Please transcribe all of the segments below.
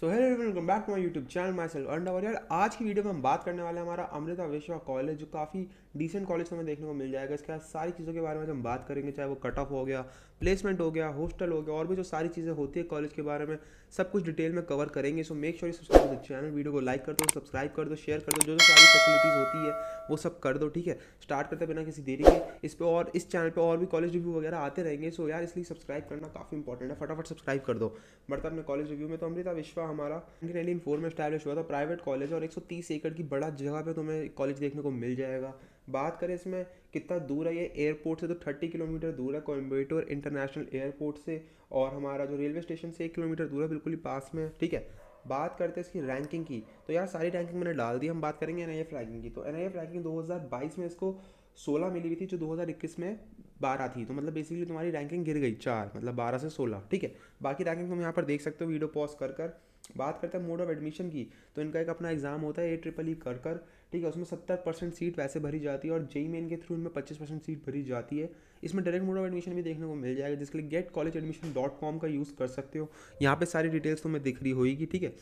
so hello everyone welcome back to my YouTube channel myself अर्न यार आज की वीडियो में हम बात करने वाले हैं हमारा अमृता विश्वा कॉलेज जो काफ़ी डिसेंट कॉलेज हमें देखने को मिल जाएगा इसके बाद सारी चीज़ों के बारे में हम बात करेंगे चाहे वो कट ऑफ हो गया प्लेसमेंट हो गया हॉस्टल हो गया और भी जो सारी चीज़ें होती है कॉलेज के बारे में सब कुछ डिटेल में कवर करेंगे so make sure subscribe the channel video को लाइक कर दो सब्सक्राइब कर दो शेयर कर दो जो जो सारी फैसिलिटीज़ होती है वो सब कर दो ठीक है स्टार्ट करते बिना किसी देरी के इस पर और इस चैनल पर और भी कॉलेज रिव्यू वगैरह आते रहेंगे सो यार इसलिए सब्सक्राइब करना काफ़ी इंपॉर्टेंट है फटाफट सब्सक्राइब कर दो बढ़ता अपने कॉलेज रिव्यू में तो अमृता विश्वा हमारा नाइनटीन फोर में स्टैब्लिश हुआ था प्राइवेट कॉलेज और एक एकड़ की बड़ा जगह पर तुम्हें कॉलेज देखने को मिल जाएगा बात करें इसमें कितना दूर है ये एयरपोर्ट से तो थर्टी किलोमीटर दूर है कोयम्बेटोर इंटरनेशनल एयरपोर्ट से और हमारा जो रेलवे स्टेशन से एक किलोमीटर दूर है बिल्कुल ही पास में ठीक है बात करते हैं इसकी रैंकिंग की तो यार सारी रैंकिंग मैंने डाल दी हम बात करेंगे एन आई एफ रैंकिंग की तो एन आई एफ रैंकिंग 2022 में इसको 16 मिली हुई थी जो 2021 में 12 थी तो मतलब बेसिकली तुम्हारी रैंकिंग गिर गई चार मतलब 12 से 16 ठीक है बाकी रैंकिंग तुम यहाँ पर देख सकते हो वीडियो पॉज कर कर बात करते हैं मोड ऑफ एडमिशन की तो इनका एक अपना एग्ज़ाम होता है ए ट्रिपल ई कर कर ठीक है उसमें सत्तर परसेंट सीट वैसे भरी जाती है और जेई मेन e e के थ्रू इनमें पच्चीस परसेंट सीट भरी जाती है इसमें डायरेक्ट मोड ऑफ एडमिशन भी देखने को मिल जाएगा जिसके लिए get college admission dot com का यूज़ कर सकते हो यहाँ पे सारी डिटेल्स तुम्हें दिख रही होगी ठीक है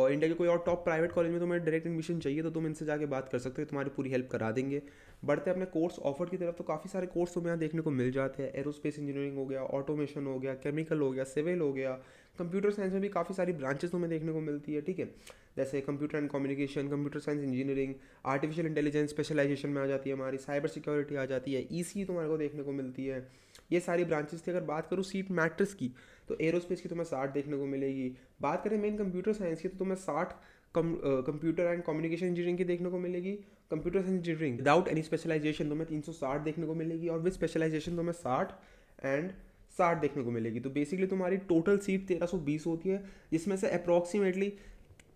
और इंडिया के कोई और टॉप प्राइवेट कॉलेज में तुम्हें डायरेक्ट एडमिशन चाहिए तो तुम इनसे जाकर बात कर सकते हो तुम्हारी पूरी हेल्प करा देंगे बढ़ते अपने कोर्स ऑफर की तरफ तो काफ़ी सारे कोर्स तुम्हें यहाँ देखने को मिल जाते हैं एरोस्पेस इंजीनियरिंग हो गया ऑटोमेशन हो गया केमिकल हो गया सिविल हो गया कंप्यूटर साइंस में भी काफ़ी सारी ब्रांचेस हमें देखने को मिलती है ठीक है जैसे computer and communication computer science engineering artificial intelligence specialization में आ जाती है हमारी साइबर सिक्योरिटी आ जाती है ई e तुम्हारे को देखने को मिलती है ये सारी ब्रांचेस की अगर बात करूँ सीट मैट्रिक्स की तो एरोस्पेस की तुम्हें साठ देखने को मिलेगी बात करें मेन कंप्यूटर साइंस की तो तुम्हें साठ कंप्यूटर एंड कम्युनिकेशन इंजीनियरिंग की देखने को मिलेगी computer science engineering without any specialization तुम्हें साठ देखने को मिलेगी और विद स्पेशलाइजेशन तुम्हें साठ एंड साठ देखने को मिलेगी तो बेसिकली तुम्हारी टोटल सीट तेरह सौ बीस होती है जिसमें से अप्रॉक्सीमेटली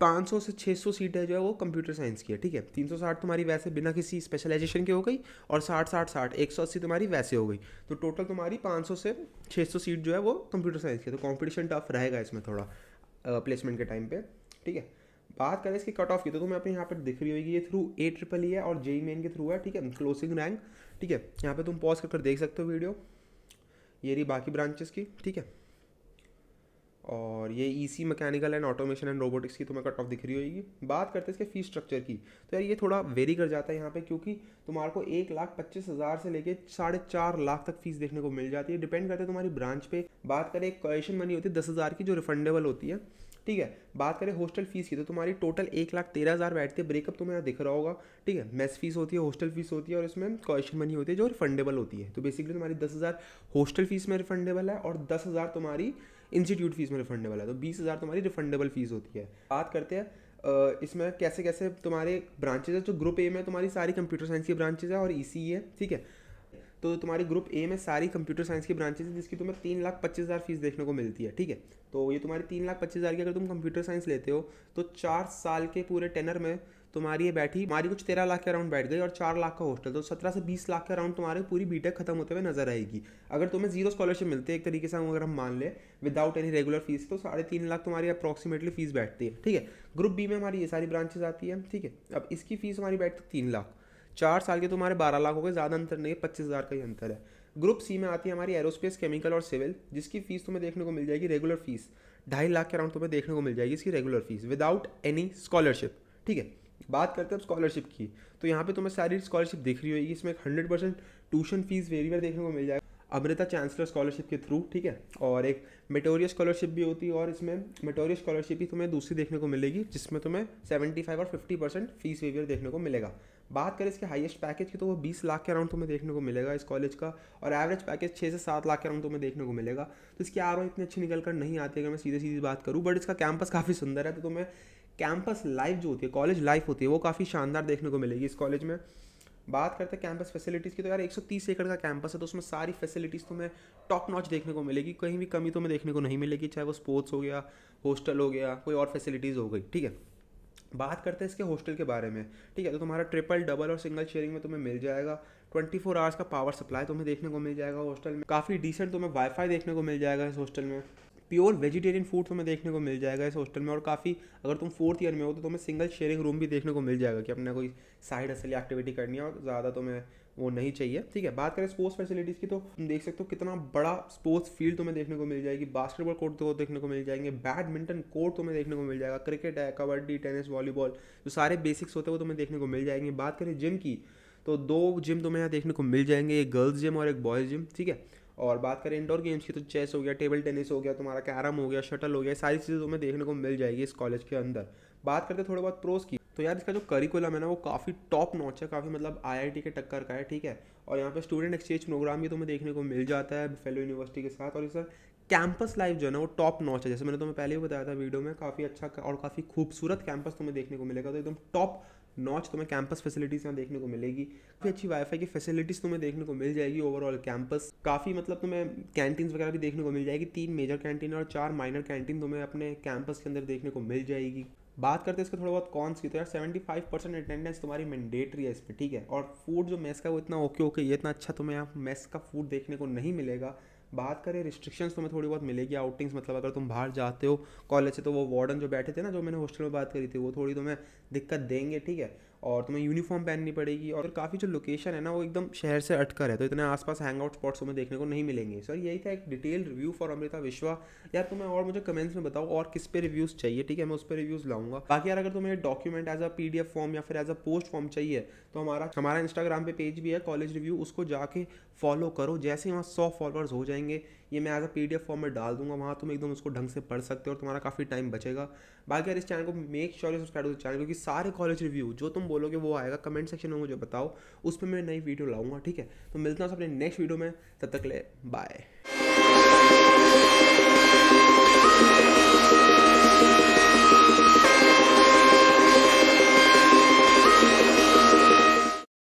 पाँच सौ से छः सौ सीट है जो है वो कंप्यूटर साइंस की है ठीक है तीन सौ साठ तुम्हारी वैसे बिना किसी स्पेशलाइजेशन के हो गई और साठ साठ साठ एक सौ अस्सी तुम्हारी वैसे हो गई तो टोटल तुम्हारी पाँच सौ से छः सौ सीट जो है वो कंप्यूटर साइंस की है तो कॉम्पिटिशन टफ रहेगा इसमें थोड़ा प्लेसमेंट के टाइम पर ठीक है बात करें इसकी कट ऑफ की तो तुम्हें अपने यहाँ पर दिख रही होगी ये थ्रू ए ट्रिपल ई है और जेई मेन के थ्रू है ठीक है क्लोजिंग रैंक ठीक है यहाँ पर तुम पॉज कर देख सकते हो वीडियो ये रही बाकी ब्रांचेस की ठीक है और ये EC mechanical and automation and robotics की तुम्हें कट ऑफ दिख रही होगी बात करते हैं इसके फीस स्ट्रक्चर की तो यार ये थोड़ा वेरी कर जाता है यहाँ पे क्योंकि तुम्हारे को एक लाख पच्चीस हज़ार से लेके साढ़े चार लाख तक फीस देखने को मिल जाती है डिपेंड करता है तुम्हारी ब्रांच पे बात करें एक क्वेश्चन मनी होती है दस हज़ार की जो रिफंडेबल होती है ठीक है बात करें हॉस्टल फीस की तो तुम्हारी टोटल एक लाख तेरह हज़ार बैठती है ब्रेकअप तुम्हें यहाँ दिख रहा होगा ठीक है मेस फीस होती है हॉस्टल फीस होती है और इसमें क्वेश्चन मनी होती है जो रिफंडेबल होती है तो बेसिकली तुम्हारी दस हज़ार हॉस्टल फीस में रिफंडेबल है और दस हज़ार तुम्हारी इंस्टीट्यूट फीस में रिफंडेबल है तो बीस हज़ार तुम्हारी रिफंडेबल फीस होती है बात करते हैं इसमें कैसे कैसे तुम्हारे ब्रांचेज है जो ग्रुप ए में तुम्हारी सारी कंप्यूटर साइंस की ब्रांचेज है और ई e सी e है ठीक है तो तुम्हारे ग्रुप ए में सारी कंप्यूटर साइंस की ब्रांचेज है जिसकी तुम्हें तीन लाख पच्चीस हज़ार फीस देखने को मिलती है ठीक है तो ये तुम्हारी तीन लाख पच्चीस हज़ार की अगर तुम कंप्यूटर साइंस लेते हो तो चार साल के पूरे टेनर में तुम्हारी ये बैठी हमारी कुछ तेरह लाख के अराउंड बैठ गई और चार लाख का हॉस्टल तो सत्रह से बीस लाख के अराउंड तुम्हारे पूरी बीटेक खत्म होते हुए नजर आएगी अगर तुम्हें जीरो स्कॉलरशिप मिलती है एक तरीके से हम अगर हम मान लें विदाउट एनी रेगुलर फीस तो साढ़े तीन लाख तुम्हारी अप्रॉक्सीमेटली फीस बैठती है ठीक है ग्रुप बी में हमारी ये सारी ब्रांचेज आती है ठीक है अब इसकी फीस हमारी बैठती है तीन लाख चार साल के तुम्हारे बारह लाख हो गए ज़्यादा अंतर नहीं है पच्चीस हज़ार का ही अंतर है ग्रुप सी में आती है हमारी एरोस्पेस केमिकल और सिविल जिसकी फीस तुम्हें देखने को मिल जाएगी रेगुलर फीस ढाई लाख के अराउंड तुम्हें देखने को मिल जाएगी इसकी regular fees without any scholarship ठीक है बात करते हैं स्कॉलरशिप की तो यहाँ पे तुम्हें सारी स्कॉलरशिप दिख रही होगी इसमें hundred percent tuition fees waiver देखने को मिल जाएगा अमृता चांसलर स्कॉलरशिप के थ्रू ठीक है और एक मेटोरिया स्कॉलरशिप भी होती है और इसमें मेटोरियस स्कॉलरशिप ही तुम्हें दूसरी देखने को मिलेगी जिसमें तुम्हें सेवेंटी फाइव और फिफ्टी परसेंट फीस वेवियर देखने को मिलेगा बात करें इसके हाईएस्ट पैकेज की तो वो बीस लाख के अराउंड तुम्हें देखने को मिलेगा इस कॉलेज का और एवरेज पैकेज छः से सात लाख के अराउंड तुम्हें देखने को मिलेगा तो इसकी आर इतनी अच्छी निकल कर नहीं आती अगर मैं सीधे सीधी बात करूँ बट इसका कैंपस काफ़ी सुंदर है तो तुम्हें कैंपस लाइफ जो होती है कॉलेज लाइफ होती है वो काफ़ी शानदार देखने को मिलेगी इस कॉलेज में बात करते हैं कैंपस फैसिलिटीज़ की तो यार 130 एकड़ का कैंपस है तो उसमें सारी फैसिलिटीज़ तुम्हें टॉप नॉच देखने को मिलेगी कहीं भी कमी तुम्हें देखने को नहीं मिलेगी चाहे वो स्पोर्ट्स हो गया हॉस्टल हो गया कोई और फैसिलिटीज़ हो गई ठीक है बात करते हैं इसके हॉस्टल के बारे में ठीक है तो तुम्हारा ट्रिपल डबल और सिंगल शेयरिंग में तुम्हें मिल जाएगा 24 फोर आवर्स का पावर सप्लाई तुम्हें देखने को मिल जाएगा हॉस्टल में काफ़ी डिसेंट तुम्हें वाईफाई देखने को मिल जाएगा इस हॉस्टल में प्योर वेजिटेरियन फूड तुम्हें देखने को मिल जाएगा इस हॉस्टल में और काफ़ी अगर तुम फोर्थ ईयर में हो तो तुम्हें सिंगल शेयरिंग रूम भी देखने को मिल जाएगा कि अपने कोई साइड असल एक्टिविटी करनी है और ज़्यादा तुम्हें वो नहीं चाहिए ठीक है बात करें स्पोर्ट्स फैसिलिटीज़ की तो तुम देख सकते हो कितना बड़ा स्पोर्ट्स फील्ड तुम्हें देखने को मिल जाएगी बास्केटबॉल कोर्ट तो देखने को मिल जाएंगे बैडमिंटन कोर्ट तुम्हें देखने को मिल जाएगा क्रिकेट है कबड्डी टेनिस वॉलीबॉल जो सारे बेसिक्स होते हैं वो तुम्हें देखने को मिल जाएंगे बात करें जिम की तो दो जिम तुम्हें यहाँ देखने को मिल जाएंगे एक गर्ल्स जिम और एक बॉयज़ जिम ठीक है और बात करें इंडोर गेम्स की तो चेस हो गया टेबल टेनिस हो गया तुम्हारा कैरम हो गया शटल हो गया सारी चीज़ें तुम्हें देखने को मिल जाएगी इस कॉलेज के अंदर बात करते थोड़े बहुत प्रोस की तो यार इसका जो करिकुलम है ना वो काफ़ी टॉप नॉच है काफ़ी मतलब आईआईटी के टक्कर का है ठीक है और यहाँ पे स्टूडेंट एक्सचेंज प्रोग्राम भी तुम्हें देखने को मिल जाता है फेलो यूनिवर्सिटी के साथ और इस कैंपस लाइफ जो है ना वो टॉप नॉच है जैसे मैंने तुम्हें पहले ही बताया था वीडियो में काफ़ी अच्छा और काफ़ी खूबसूरत कैंपस तुम्हें देखने को मिलेगा तो एकदम टॉप नॉच तुम्हें कैंपस फैसिलिटीज़ यहाँ देखने को मिलेगी काफ़ी अच्छी वाईफाई की फैसिलिटीज़ तुम्हें देखने को मिल जाएगी ओवरऑल कैंपस काफ़ी मतलब तुम्हें कैंटीन वगैरह भी देखने को मिल जाएगी तीन मेजर कैंटीन और चार माइनर कैंटीन तुम्हें अपने कैंपस के अंदर देखने को मिल जाएगी बात करते हैं इसके थोड़ा बहुत कॉन्स की तो यार सेवेंटी फाइव परसेंट अटेंडेंस तुम्हारी मैंडेटरी है इस पर ठीक है और फूड जो मेस का वो इतना ओके ओके ये इतना अच्छा तुम्हें यहाँ मेस का फूड देखने को नहीं मिलेगा बात करें रिस्ट्रिक्शंस तुम्हें थोड़ी बहुत मिलेगी आउटिंग्स मतलब अगर तुम बाहर जाते हो कॉलेज से तो वो वार्डन जो बैठे थे ना जो मैंने हॉस्टल में बात करी थी वो थोड़ी तुम्हें दिक्कत देंगे ठीक है और तुम्हें यूनिफॉर्म पहननी पड़ेगी और काफ़ी जो लोकेशन है ना वो एकदम शहर से अटकर है तो इतने आसपास हैंग आउट स्पॉट्स तुम्हें देखने को नहीं मिलेंगे सर यही था एक डिटेल रिव्यू फॉर अमृता विश्वा यार तुम्हें और मुझे कमेंट्स में बताओ और किस पे रिव्यूज़ चाहिए ठीक है मैं उस पर रिव्यूज़ लाऊंगा बाकी यार अगर तुम्हें document as a P form या फिर एज अ पोस्ट फॉर्म चाहिए तो हमारा हमारा इंस्टाग्राम पे पेज भी है कॉलेज रिव्यू उसको जाके फॉलो करो जैसे ही वहाँ सौ फॉलोअर्स हो जाएंगे ये मैं एज अ पी फॉर्म में डाल दूंगा वहाँ तुम एकदम उसको ढंग से पढ़ सकते हो और तुम्हारा काफ़ी टाइम बचेगा बाकी यार इस चैनल को मेक श्योर सब्सक्राइब चैनल क्योंकि सारे कॉलेज रिव्यू जो तुम बोलोगे वो आएगा कमेंट सेक्शन में मुझे बताओ उस पर मैं नई वीडियो लाऊंगा ठीक है तो मिलता हूँ अपने नेक्स्ट वीडियो में तब तक ले बाय